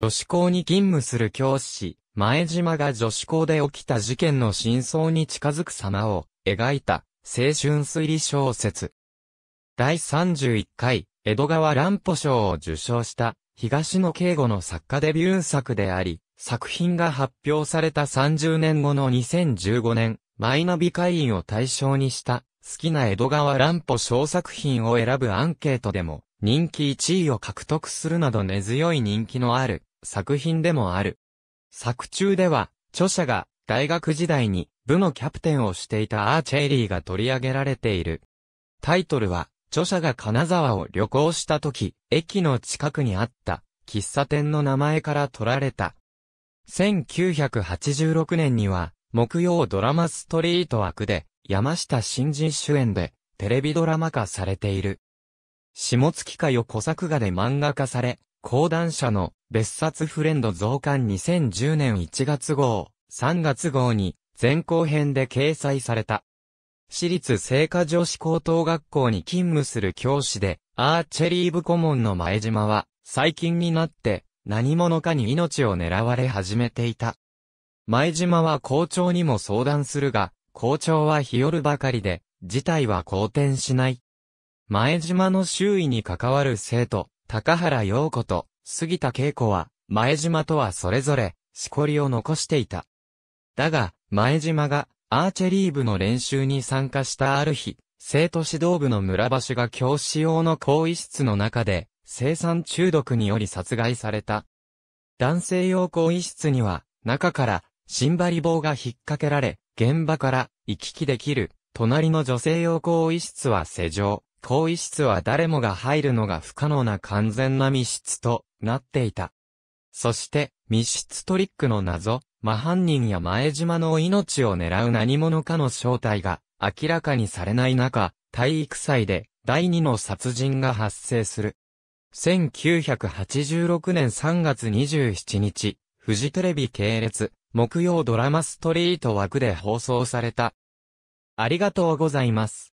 女子校に勤務する教師、前島が女子校で起きた事件の真相に近づく様を描いた青春推理小説。第31回、江戸川乱歩賞を受賞した東野圭吾の作家デビュー作であり、作品が発表された30年後の2015年、マイナビ会員を対象にした好きな江戸川乱歩賞作品を選ぶアンケートでも人気1位を獲得するなど根強い人気のある作品でもある。作中では、著者が大学時代に部のキャプテンをしていたアーチェイリーが取り上げられている。タイトルは、著者が金沢を旅行した時、駅の近くにあった喫茶店の名前から取られた。1986年には、木曜ドラマストリート枠で、山下新人主演で、テレビドラマ化されている。下月かよ小作画で漫画化され、講談社の別冊フレンド増刊2010年1月号、3月号に、前後編で掲載された。私立聖火女子高等学校に勤務する教師で、アーチェリー部顧問の前島は、最近になって、何者かに命を狙われ始めていた。前島は校長にも相談するが、校長は日和るばかりで、事態は好転しない。前島の周囲に関わる生徒、高原陽子と杉田恵子は、前島とはそれぞれ、しこりを残していた。だが、前島が、アーチェリー部の練習に参加したある日、生徒指導部の村橋が教師用の更衣室の中で、生産中毒により殺害された。男性用更衣室には、中から、シンバリ棒が引っ掛けられ、現場から行き来できる、隣の女性用更衣室は施錠、更衣室は誰もが入るのが不可能な完全な密室となっていた。そして、密室トリックの謎、真犯人や前島の命を狙う何者かの正体が明らかにされない中、体育祭で第二の殺人が発生する。1986年3月27日、フジテレビ系列、木曜ドラマストリート枠で放送された。ありがとうございます。